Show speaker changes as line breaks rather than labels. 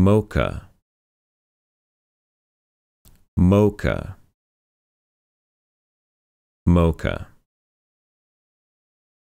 mocha mocha mocha